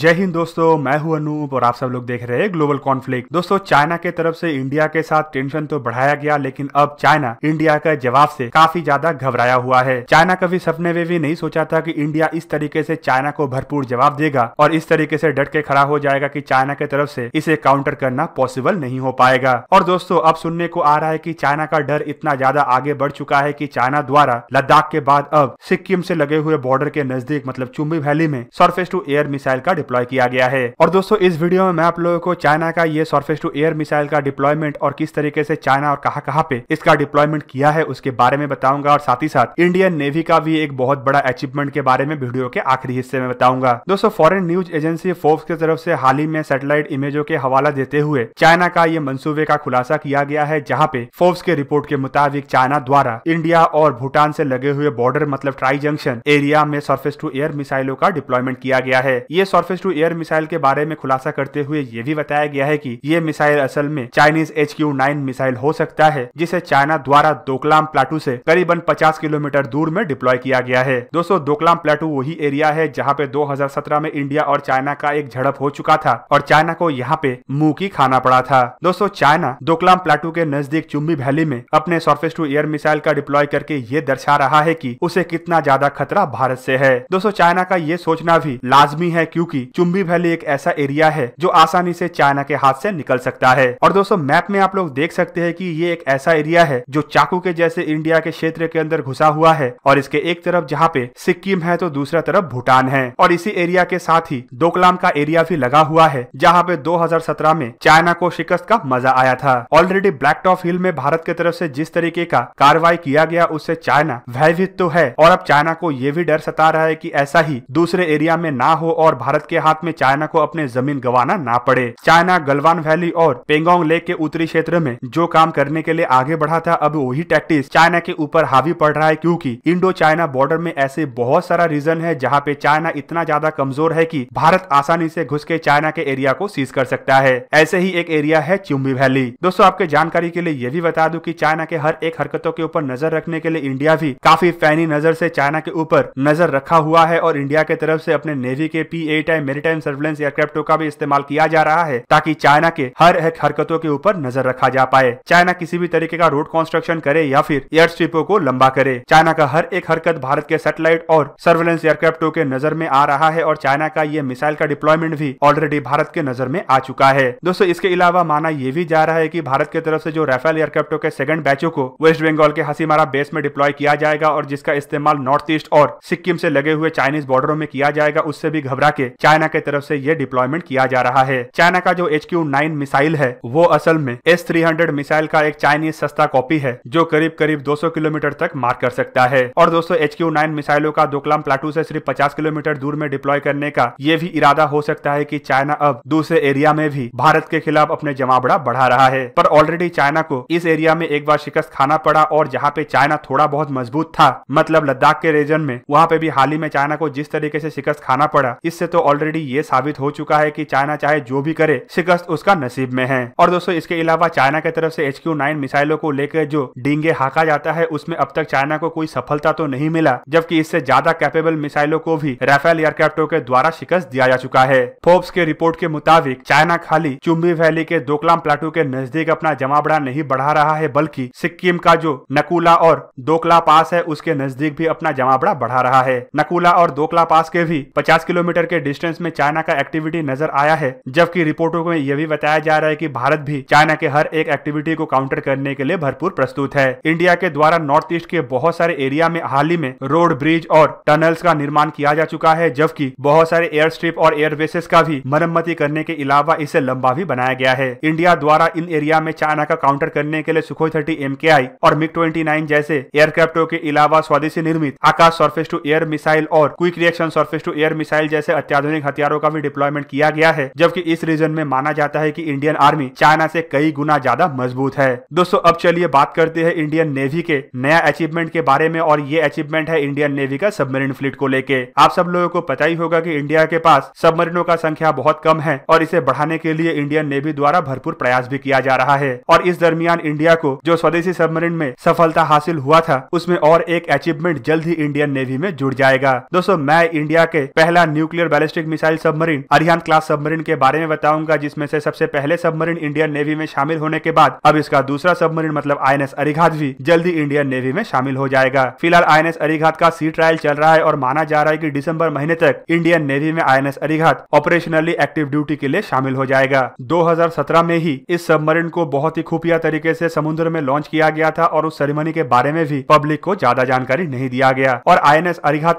जय हिंद दोस्तों मैं हूं अनूप और आप सब लोग देख रहे हैं ग्लोबल कॉन्फ्लिक्ट दोस्तों चाइना के तरफ से इंडिया के साथ टेंशन तो बढ़ाया गया लेकिन अब चाइना इंडिया के जवाब से काफी ज्यादा घबराया हुआ है चाइना कभी सपने में भी नहीं सोचा था कि इंडिया इस तरीके से चाइना को भरपूर जवाब देगा और इस तरीके से डट के खड़ा हो जाएगा की चाइना के तरफ से इसे काउंटर करना पॉसिबल नहीं हो पाएगा और दोस्तों अब सुनने को आ रहा है की चाइना का डर इतना ज्यादा आगे बढ़ चुका है की चाइना द्वारा लद्दाख के बाद अब सिक्किम से लगे हुए बॉर्डर के नजदीक मतलब चुम्बी वैली में सर्फेस टू एयर मिसाइल का डिप्लॉय किया गया है और दोस्तों इस वीडियो में मैं आप लोगों को चाइना का ये सर्फेस टू एयर मिसाइल का डिप्लॉयमेंट और किस तरीके से चाइना और कहाँ कहा पे इसका डिप्लॉयमेंट किया है उसके बारे में बताऊंगा और साथ ही साथ इंडियन नेवी का भी एक बहुत बड़ा अचीवमेंट के बारे में वीडियो के आखिरी हिस्से में बताऊंगा दोस्तों फॉरन न्यूज एजेंसी फोर्स की तरफ ऐसी हाल ही में सेटेलाइट इमेजों के हवाला देते हुए चाइना का ये मनसूबे का खुलासा किया गया है जहाँ पे फोर्स के रिपोर्ट के मुताबिक चाइना द्वारा इंडिया और भूटान से लगे हुए बॉर्डर मतलब ट्राई जंक्शन एरिया में सर्फेस टू एयर मिसाइलों का डिप्लॉयमेंट किया गया है ये surface surface to air missile के बारे में खुलासा करते हुए ये भी बताया गया है कि ये मिसाइल असल में Chinese H Q nine missile हो सकता है जिसे चाइना द्वारा दोकलाम प्लाटू से करीबन 50 किलोमीटर दूर में डिप्लॉय किया गया है दोस्तों दोकलाम प्लाटू वही एरिया है जहाँ पे दो में इंडिया और चाइना का एक झड़प हो चुका था और चाइना को यहाँ पे मुंह की खाना पड़ा था दोस्तों चाइना दोकलाम प्लाटू के नजदीक चुम्बी वैली में अपने सरफेस टू एयर मिसाइल का डिप्लॉय करके ये दर्शा रहा है की कि उसे कितना ज्यादा खतरा भारत से है दोस्तों चाइना का ये सोचना भी लाजमी है क्यूँकी भी चुंबी वैली एक ऐसा एरिया है जो आसानी से चाइना के हाथ से निकल सकता है और दोस्तों मैप में आप लोग देख सकते हैं कि ये एक ऐसा एरिया है जो चाकू के जैसे इंडिया के क्षेत्र के अंदर घुसा हुआ है और इसके एक तरफ जहाँ पे सिक्किम है तो दूसरा तरफ भूटान है और इसी एरिया के साथ ही डोकलाम का एरिया भी लगा हुआ है जहाँ पे दो में चाइना को शिकस्त का मजा आया था ऑलरेडी ब्लैक टॉप हिल में भारत की तरफ से जिस तरीके का कार्रवाई किया गया उससे चाइना भयभीत तो है और अब चाइना को ये भी डर सता रहा है की ऐसा ही दूसरे एरिया में ना हो और भारत के हाथ में चाइना को अपने जमीन गंवाना ना पड़े चाइना गलवान वैली और पेंगोंग लेक के उत्तरी क्षेत्र में जो काम करने के लिए आगे बढ़ा था अब वही टैक्टिस चाइना के ऊपर हावी पड़ रहा है क्योंकि इंडो चाइना बॉर्डर में ऐसे बहुत सारा रीजन है जहाँ पे चाइना इतना ज्यादा कमजोर है की भारत आसानी ऐसी घुस के चाइना के एरिया को सीज कर सकता है ऐसे ही एक एरिया है चुम्बी वैली दोस्तों आपके जानकारी के लिए ये भी बता दूं कि चाइना के हर एक हरकतों के ऊपर नजर रखने के लिए इंडिया भी काफी फैनी नजर से चाइना के ऊपर नजर रखा हुआ है और इंडिया के तरफ से अपने नेवी के P eight maritime surveillance एयरक्राफ्टों का भी इस्तेमाल किया जा रहा है ताकि चाइना के हर एक हरकतों के ऊपर नजर रखा जा पाए चाइना किसी भी तरीके का रोड कंस्ट्रक्शन करे या फिर एयर स्ट्रिपो को लंबा करे चाइना का हर एक हरकत भारत के सैटेलाइट और सर्विलेंस एयरक्राफ्टों के नजर में आ रहा है और चाइना का ये मिसाइल का डिप्लॉयमेंट भी ऑलरेडी भारत के नजर में आ चुका है दोस्तों इसके अलावा माना यह भी जा रहा है की भारत की तरफ ऐसी जो राफेल एयरक्राफ्टों के सेकंड बैचों को वेस्ट बंगाल के हसीमारा बेस में डिप्लॉय किया जाएगा और जिसका इस्तेमाल नॉर्थ ईस्ट और सिक्किम से लगे हुए चाइनीज बॉर्डरों में किया जाएगा उससे भी घबरा के चाइना के तरफ से ये डिप्लॉयमेंट किया जा रहा है चाइना का जो एच क्यू नाइन मिसाइल है वो असल में एस थ्री हंड्रेड मिसाइल का एक चाइनीज सस्ता कॉपी है जो करीब करीब 200 किलोमीटर तक मार कर सकता है और दोस्तों एच क्यू नाइन मिसाइलों का दोकलाम प्लाटू से सिर्फ 50 किलोमीटर दूर में डिप्लॉय करने का ये भी इरादा हो सकता है कि चाइना अब दूसरे एरिया में भी भारत के खिलाफ अपने जमावड़ा बढ़ा रहा है पर ऑलरेडी चाइना को इस एरिया में एक बार शिकस्त खाना पड़ा और जहाँ पे चाइना थोड़ा बहुत मजबूत था मतलब लद्दाख के रीजन में वहाँ पे भी हाल ही में चाइना को जिस तरीके से शिकस्त खाना पड़ा इससे तो ऑलरेडी ये साबित हो चुका है कि चाइना चाहे जो भी करे शिकस्त उसका नसीब में है और दोस्तों इसके अलावा चाइना की तरफ से एच क्यू नाइन मिसाइलों को लेकर जो डिंगे हाका जाता है उसमें अब तक चाइना को कोई सफलता तो नहीं मिला जबकि इससे ज्यादा कैपेबल मिसाइलों को भी राफेल एयरक्राफ्टों के द्वारा शिकस्त दिया जा चुका है फोर्ब्स के रिपोर्ट के मुताबिक चाइना खाली चुम्बी वैली के दोकलाम प्लाटू के नजदीक अपना जमावड़ा नहीं बढ़ा रहा है बल्कि सिक्किम का जो नकूला और दोकला पास है उसके नजदीक भी अपना जमावड़ा बढ़ा रहा है नकूला और दोकला पास के भी पचास किलोमीटर के डिस्टेंस डिस्टेंस में चाइना का एक्टिविटी नजर आया है जबकि रिपोर्टों में यह भी बताया जा रहा है की भारत भी चाइना के हर एक एक्टिविटी को काउंटर करने के लिए भरपूर प्रस्तुत है इंडिया के द्वारा नॉर्थ ईस्ट के बहुत सारे एरिया में हाल ही में रोड ब्रिज और टनल्स का निर्माण किया जा चुका है जबकि बहुत सारे एयर स्ट्रिप और एयर बेसेस का भी मरम्मति करने के अलावा इसे लंबा भी बनाया गया है इंडिया द्वारा इन एरिया में चाइना का काउंटर करने के लिए सुखोई थर्टी एम के आई और मिग ट्वेंटी नाइन जैसे एयरक्राफ्टों के अलावा स्वदेशी निर्मित Akash surface to air missile और quick reaction surface to air missile जैसे अत्याधुनिक आधुनिक हथियारों का भी डिप्लॉयमेंट किया गया है जबकि इस रीजन में माना जाता है की इंडियन आर्मी चाइना ऐसी कई गुना ज्यादा मजबूत है दोस्तों अब चलिए बात करते हैं इंडियन नेवी के नया अचीवमेंट के बारे में और ये अचीवमेंट है इंडियन नेवी का सबमरीन फ्लीट को लेके आप सब लोगों को पता ही होगा की इंडिया के पास सबमरीनों का संख्या बहुत कम है और इसे बढ़ाने के लिए इंडियन नेवी द्वारा भरपूर प्रयास भी किया जा रहा है और इस दरमियान इंडिया को जो स्वदेशी सबमरीन में सफलता हासिल हुआ था उसमें और एक अचीवमेंट जल्द ही इंडियन नेवी में जुड़ जाएगा दोस्तों मैं इंडिया के पहला nuclear ballistic ballistic missile submarine Arihant class submarine के बारे में बताऊंगा जिसमें से सबसे पहले सबमरीन इंडियन नेवी में शामिल होने के बाद अब इसका दूसरा सबमरीन मतलब आई एन अरिघात भी जल्दी इंडियन नेवी में शामिल हो जाएगा फिलहाल आई अरिघात का सी ट्रायल चल रहा है और माना जा रहा है की डिसम्बर महीने तक इंडियन नेवी में I N Arighat operationally active duty के लिए शामिल हो जाएगा दो में ही इस सबमरीन को बहुत ही खुफिया तरीके से समुद्र में लॉन्च किया गया था और उस सेरेमनी के बारे में भी पब्लिक को ज्यादा जानकारी नहीं दिया गया और आई एन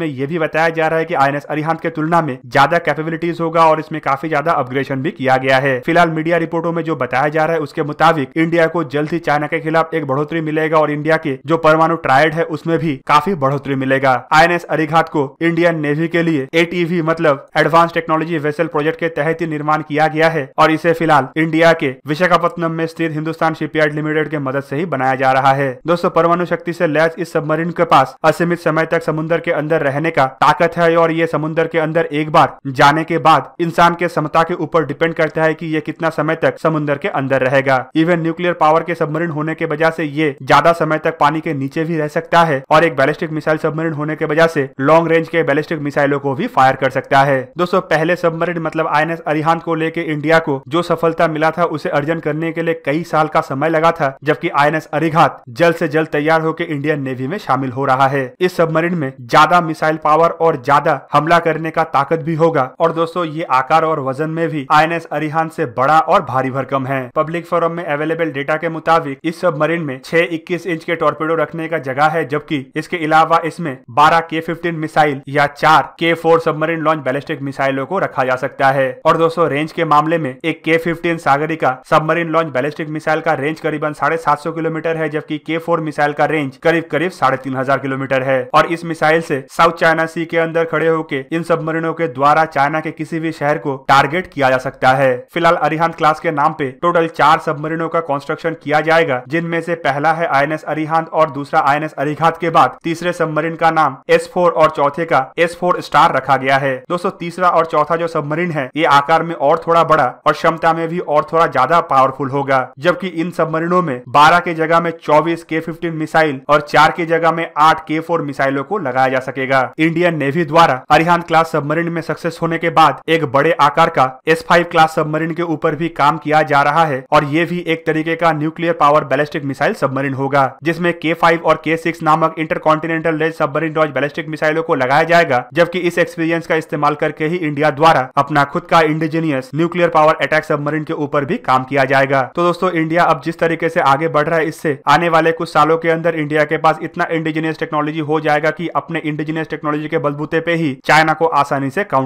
में यह भी बताया जा रहा है की आई एन के तुलना में ज्यादा कैपेबिलिटीज होगा और इसमें काफी ज्यादा अपग्रेशन भी किया गया है फिलहाल मीडिया रिपोर्टों में जो बताया जा रहा है उसके मुताबिक इंडिया को जल्द ही चाइना के खिलाफ एक बढ़ोतरी मिलेगा और इंडिया के जो परमाणु ट्रायड है उसमें भी काफी बढ़ोतरी मिलेगा आई अरिघात को इंडियन नेवी के लिए एटीवी मतलब एडवांस टेक्नोलॉजी वेसल प्रोजेक्ट के तहत ही निर्माण किया गया है और इसे फिलहाल इंडिया के विशाखापत्तनम में स्थित हिंदुस्तान शिपयार्ड लिमिटेड के मदद से ही बनाया जा रहा है दोस्तों परमाणु शक्ति से लैस इस सबमरीन के पास असीमित समय तक समुद्र के अंदर रहने का ताकत है और ये समुद्र के अंदर एक बार जाने के बाद इंसान के क्षमता के ऊपर डिपेंड करता है कि ये कितना समय तक समुद्र के अंदर रहेगा इवन न्यूक्लियर पावर के सबमरीन होने के वजह से ये ज्यादा समय तक पानी के नीचे भी रह सकता है और एक बैलिस्टिक मिसाइल सबमरीन होने के वजह से लॉन्ग रेंज के बैलिस्टिक मिसाइलों को भी फायर कर सकता है दोस्तों पहले सबमरीन मतलब आई अरिहान को लेके इंडिया को जो सफलता मिला था उसे अर्जन करने के लिए कई साल का समय लगा था जबकि आई अरिघात जल्द से जल्द तैयार होकर इंडियन नेवी में शामिल हो रहा है इस सबमरीन में ज्यादा मिसाइल पावर और ज्यादा हमला करने का ताकत भी होगा और दोस्तों ये आकार और वजन में भी आई अरिहान से बड़ा और भारी भरकम है पब्लिक फोरम में अवेलेबल डेटा के मुताबिक इस मरीन में छह इक्कीस इंच के टॉर्पेडो रखने का जगह है जबकि इसके अलावा इसमें बारह के फिफ्टीन मिसाइल या चार के फोर सबमरीन लॉन्च बैलिस्टिक मिसाइलों को रखा जा सकता है और दोस्तों रेंज के मामले में एक K fifteen Sagarika submarine launch ballistic missile का रेंज करीबन साढ़े सात सौ किलोमीटर है जबकि के फोर मिसाइल का रेंज करीब करीब साढ़े तीन हजार किलोमीटर है और इस मिसाइल से साउथ चाइना सी के अंदर खड़े होकर इन सबमरीनों के द्वारा द्वारा चाइना के किसी भी शहर को टारगेट किया जा सकता है फिलहाल अरिहंत क्लास के नाम पे टोटल चार सबमरीनों का कंस्ट्रक्शन किया जाएगा जिनमें से पहला है आईएनएस अरिहंत और दूसरा आईएनएस अरिघात के बाद तीसरे सबमरीन का नाम एस और चौथे का एस स्टार रखा गया है दोस्तों तीसरा और चौथा जो सबमरीन है ये आकार में और थोड़ा बड़ा और क्षमता में भी और थोड़ा ज्यादा पावरफुल होगा जबकि इन सबमरीनों में बारह के जगह में चौबीस के फिफ्टीन मिसाइल और चार की जगह में आठ के फोर मिसाइलों को लगाया जा सकेगा इंडियन नेवी द्वारा अरिहान क्लास सबमरीन में सक्सेस होने के बाद एक बड़े आकार का एस फाइव क्लास सबमरीन के ऊपर भी काम किया जा रहा है और ये भी एक तरीके का nuclear power ballistic missile submarine होगा जिसमें के फाइव और के सिक्स नामक इंटर कॉन्टिनेंटल सबमरीन डॉज बैलिस्टिक मिसाइलों को लगाया जाएगा जबकि इस एक्सपीरियंस का इस्तेमाल करके ही इंडिया द्वारा अपना खुद का indigenous nuclear power attack submarine के ऊपर भी काम किया जाएगा तो दोस्तों इंडिया अब जिस तरीके ऐसी आगे बढ़ रहा है इससे आने वाले कुछ सालों के अंदर इंडिया के पास इतना इंडिजीनियस टेक्नोलॉजी हो जाएगा की अपने इंडिजीनियस टेक्नोलॉजी के बलबूते पे ही चाइना को आसानी से काउंट